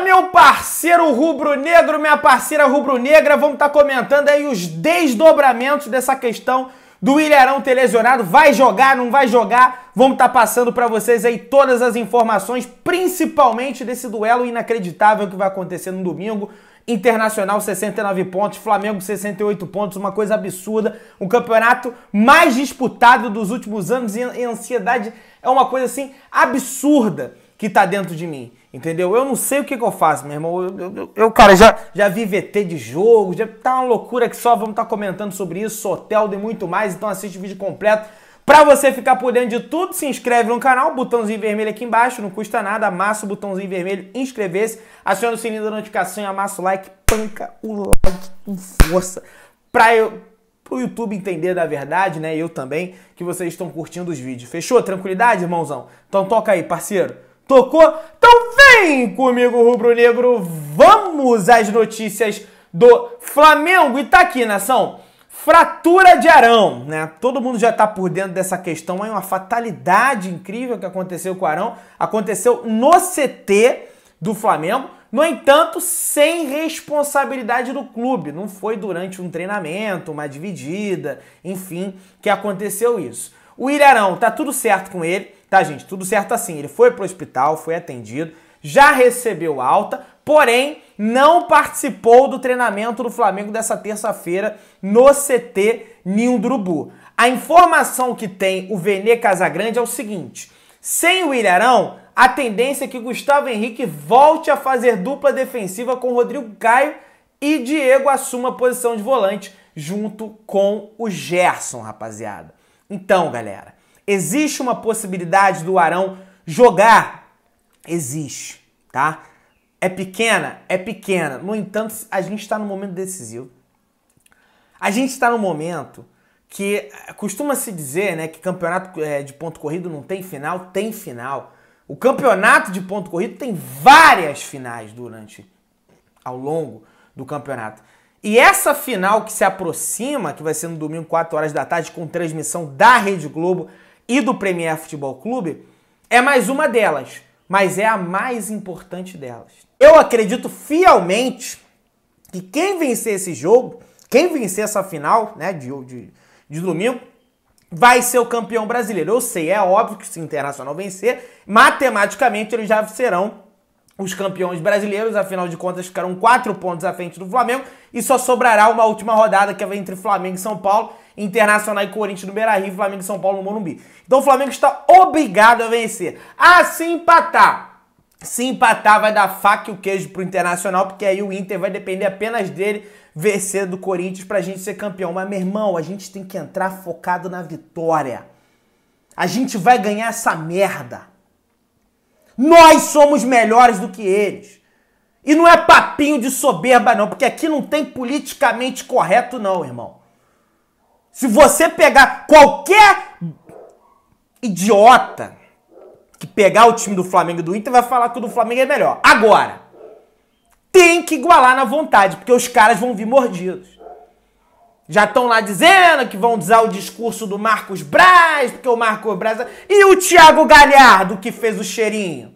meu parceiro rubro-negro, minha parceira rubro-negra. Vamos estar tá comentando aí os desdobramentos dessa questão do Ilharão ter lesionado. Vai jogar, não vai jogar? Vamos estar tá passando para vocês aí todas as informações, principalmente desse duelo inacreditável que vai acontecer no domingo. Internacional 69 pontos, Flamengo 68 pontos, uma coisa absurda. O campeonato mais disputado dos últimos anos e a ansiedade é uma coisa assim absurda que tá dentro de mim, entendeu? Eu não sei o que, que eu faço, meu irmão. Eu, eu, eu, cara, já, já vi VT de jogo, já tá uma loucura que só vamos estar tá comentando sobre isso, hotel e muito mais, então assiste o vídeo completo. Pra você ficar por dentro de tudo, se inscreve no canal, botãozinho vermelho aqui embaixo, não custa nada, amassa o botãozinho vermelho, inscrever-se, aciona o sininho da notificação e amassa o like, panca o like com força, pra eu, pro YouTube entender da verdade, né, eu também, que vocês estão curtindo os vídeos. Fechou? Tranquilidade, irmãozão? Então toca aí, parceiro. Tocou? Então vem comigo, Rubro Negro. Vamos às notícias do Flamengo. E tá aqui, nação. Né? Fratura de Arão, né? Todo mundo já tá por dentro dessa questão. É uma fatalidade incrível que aconteceu com o Arão. Aconteceu no CT do Flamengo. No entanto, sem responsabilidade do clube. Não foi durante um treinamento, uma dividida, enfim, que aconteceu isso. O Ilharão, tá tudo certo com ele tá, gente? Tudo certo assim. Ele foi pro hospital, foi atendido, já recebeu alta, porém não participou do treinamento do Flamengo dessa terça-feira no CT Ninho A informação que tem o Vene Casagrande é o seguinte: sem o Ilharão, a tendência é que Gustavo Henrique volte a fazer dupla defensiva com Rodrigo Caio e Diego assuma a posição de volante junto com o Gerson, rapaziada. Então, galera, Existe uma possibilidade do Arão jogar? Existe, tá? É pequena? É pequena. No entanto, a gente está num momento decisivo. A gente está num momento que eh, costuma-se dizer né, que campeonato eh, de ponto corrido não tem final, tem final. O campeonato de ponto corrido tem várias finais durante, ao longo do campeonato. E essa final que se aproxima, que vai ser no domingo, 4 horas da tarde, com transmissão da Rede Globo, e do Premier Futebol Clube é mais uma delas, mas é a mais importante delas. Eu acredito fielmente que quem vencer esse jogo, quem vencer essa final né, de, de, de domingo, vai ser o campeão brasileiro. Eu sei, é óbvio que se o Internacional vencer, matematicamente eles já serão os campeões brasileiros, afinal de contas ficaram quatro pontos à frente do Flamengo e só sobrará uma última rodada que é entre Flamengo e São Paulo, Internacional e Corinthians no Beira-Rio, Flamengo e São Paulo no Morumbi. Então o Flamengo está obrigado a vencer. Ah, se empatar, se empatar, vai dar faca e o queijo pro Internacional, porque aí o Inter vai depender apenas dele vencer do Corinthians pra gente ser campeão. Mas, meu irmão, a gente tem que entrar focado na vitória. A gente vai ganhar essa merda. Nós somos melhores do que eles. E não é papinho de soberba, não, porque aqui não tem politicamente correto, não, irmão. Se você pegar qualquer idiota que pegar o time do Flamengo e do Inter, vai falar que o do Flamengo é melhor. Agora, tem que igualar na vontade, porque os caras vão vir mordidos. Já estão lá dizendo que vão usar o discurso do Marcos Braz, porque o Marcos Braz. E o Thiago Galhardo que fez o cheirinho?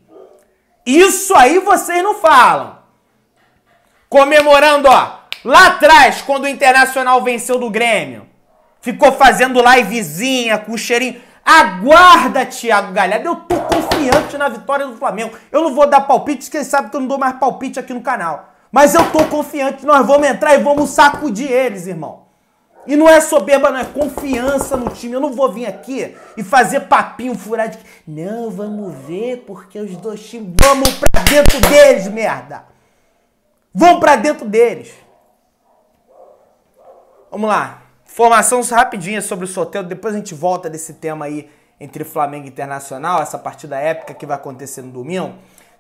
Isso aí vocês não falam. Comemorando, ó. Lá atrás, quando o Internacional venceu do Grêmio, ficou fazendo livezinha com o cheirinho. Aguarda, Thiago Galhardo. Eu tô confiante na vitória do Flamengo. Eu não vou dar palpite, quem sabe que eu não dou mais palpite aqui no canal. Mas eu tô confiante, nós vamos entrar e vamos sacudir eles, irmão. E não é soberba, não é confiança no time. Eu não vou vir aqui e fazer papinho furado. De... Não, vamos ver, porque os dois times. Vamos pra dentro deles, merda! Vão pra dentro deles! Vamos lá. Formação rapidinha sobre o sorteio. Depois a gente volta desse tema aí entre Flamengo e Internacional, essa partida épica que vai acontecer no domingo.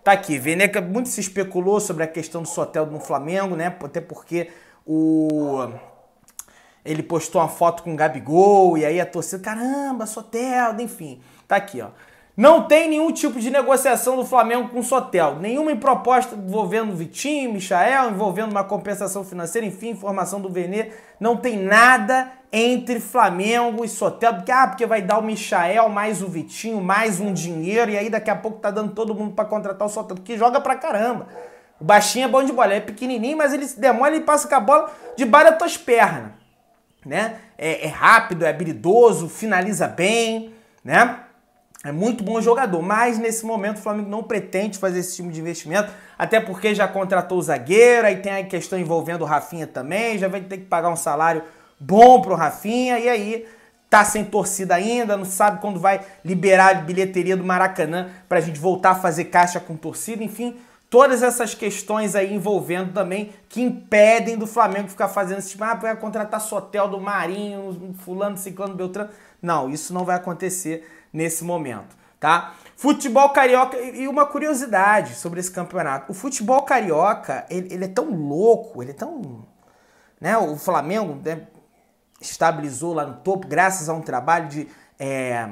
Tá aqui, Veneca muito se especulou sobre a questão do Sotel no Flamengo, né? Até porque o ele postou uma foto com o Gabigol, e aí a torcida, caramba, Soteldo, enfim. Tá aqui, ó. Não tem nenhum tipo de negociação do Flamengo com o Sotel. Nenhuma proposta envolvendo Vitinho, Michael, envolvendo uma compensação financeira, enfim, informação do Vene. Não tem nada entre Flamengo e Sotel. Porque, ah, porque vai dar o Michael mais o Vitinho, mais um dinheiro, e aí daqui a pouco tá dando todo mundo para contratar o Sotel, que joga pra caramba. O baixinho é bom de bola, ele é pequenininho, mas ele se demora, e passa com a bola de bala das tuas pernas né? É, é, rápido, é habilidoso, finaliza bem, né? É muito bom jogador, mas nesse momento o Flamengo não pretende fazer esse time de investimento, até porque já contratou o zagueiro, aí tem a questão envolvendo o Rafinha também, já vai ter que pagar um salário bom pro Rafinha, e aí tá sem torcida ainda, não sabe quando vai liberar a bilheteria do Maracanã pra gente voltar a fazer caixa com torcida, enfim, todas essas questões aí envolvendo também que impedem do Flamengo ficar fazendo esse tipo, ah, vai contratar Sotel do Marinho, fulano, ciclano, Beltrano. Não, isso não vai acontecer nesse momento, tá? Futebol carioca e uma curiosidade sobre esse campeonato. O futebol carioca, ele, ele é tão louco, ele é tão, né, o Flamengo né, estabilizou lá no topo graças a um trabalho de é,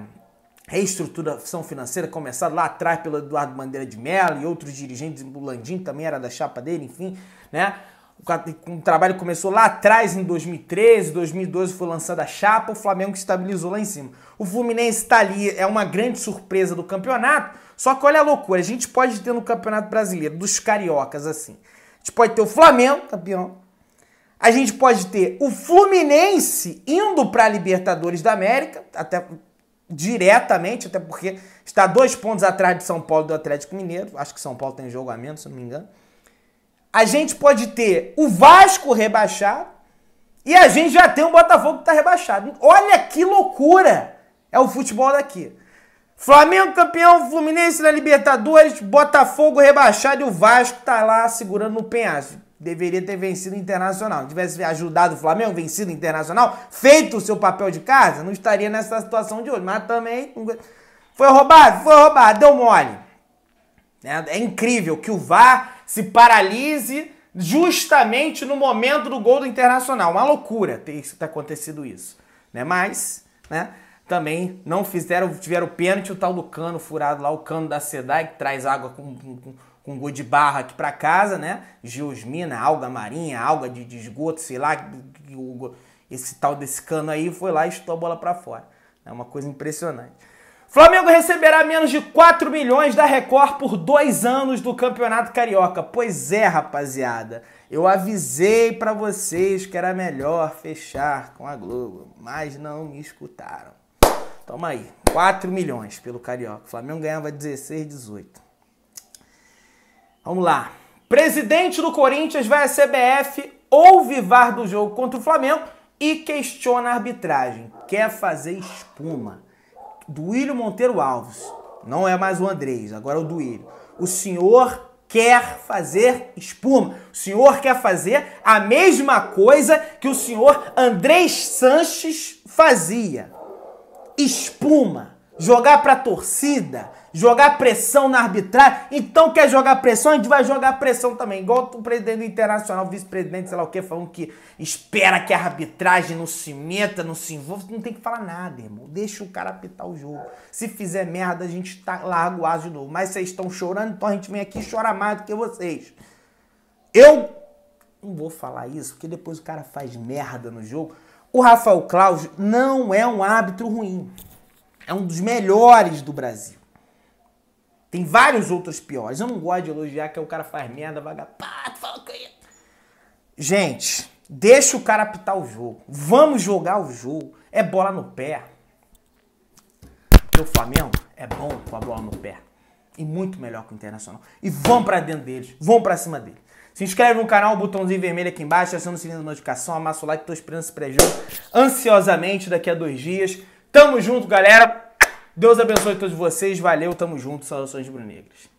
reestruturação financeira, começada lá atrás pelo Eduardo Bandeira de Mello e outros dirigentes, o Landim também era da chapa dele, enfim, né? O trabalho começou lá atrás, em 2013, 2012 foi lançada a chapa, o Flamengo estabilizou lá em cima. O Fluminense está ali, é uma grande surpresa do campeonato, só que olha a loucura, a gente pode ter no Campeonato Brasileiro, dos cariocas assim, a gente pode ter o Flamengo, campeão, a gente pode ter o Fluminense indo para a Libertadores da América, até diretamente, até porque está dois pontos atrás de São Paulo e do Atlético Mineiro. Acho que São Paulo tem jogo a menos, se não me engano. A gente pode ter o Vasco rebaixado e a gente já tem o Botafogo que está rebaixado. Olha que loucura! É o futebol daqui. Flamengo campeão, Fluminense na Libertadores, Botafogo rebaixado e o Vasco tá lá segurando o penhasco deveria ter vencido o Internacional. tivesse ajudado o Flamengo, vencido o Internacional, feito o seu papel de casa, não estaria nessa situação de hoje. Mas também foi roubado, foi roubado, deu mole. É, é incrível que o VAR se paralise justamente no momento do gol do Internacional. Uma loucura ter, ter acontecido isso. Né? Mas, né? Também não fizeram, tiveram pênalti, o tal do cano furado lá, o cano da SEDAI, que traz água com, com com gol de barra aqui para casa, né? Geosmina, alga marinha, alga de, de esgoto, sei lá, esse tal desse cano aí foi lá e estou a bola para fora. É uma coisa impressionante. Flamengo receberá menos de 4 milhões da Record por dois anos do Campeonato Carioca. Pois é, rapaziada. Eu avisei para vocês que era melhor fechar com a Globo, mas não me escutaram. Toma aí, 4 milhões pelo Carioca. O Flamengo ganhava 16, 18. Vamos lá. Presidente do Corinthians vai à CBF ou vivar do jogo contra o Flamengo e questiona a arbitragem. Quer fazer espuma. Duílio Monteiro Alves. Não é mais o Andrés, agora é o Duílio. O senhor quer fazer espuma. O senhor quer fazer a mesma coisa que o senhor Andrés Sanches fazia. Espuma jogar para torcida, jogar pressão na arbitragem. Então quer jogar pressão, a gente vai jogar pressão também. Igual o presidente do Internacional, vice-presidente, sei lá o que, falando que espera que a arbitragem não se meta, não se envolva. Não tem que falar nada, irmão. Deixa o cara apitar o jogo. Se fizer merda, a gente tá, larga o ar de novo. Mas vocês estão chorando, então a gente vem aqui e chora mais do que vocês. Eu não vou falar isso, porque depois o cara faz merda no jogo. O Rafael Claus não é um árbitro ruim. É um dos melhores do Brasil. Tem vários outros piores. Eu não gosto de elogiar que o cara faz merda, vagabundo, fala com ele. Gente, deixa o cara apitar o jogo. Vamos jogar o jogo. É bola no pé. O Flamengo é bom com a bola no pé. E muito melhor que o Internacional. E vão para dentro deles. Vão para cima deles. Se inscreve no canal, botãozinho vermelho aqui embaixo, aciona o sininho da notificação, amassa o like, tô esperando esse pré ansiosamente daqui a dois dias. Tamo junto, galera. Deus abençoe todos vocês. Valeu, tamo junto. Saudações brunegras.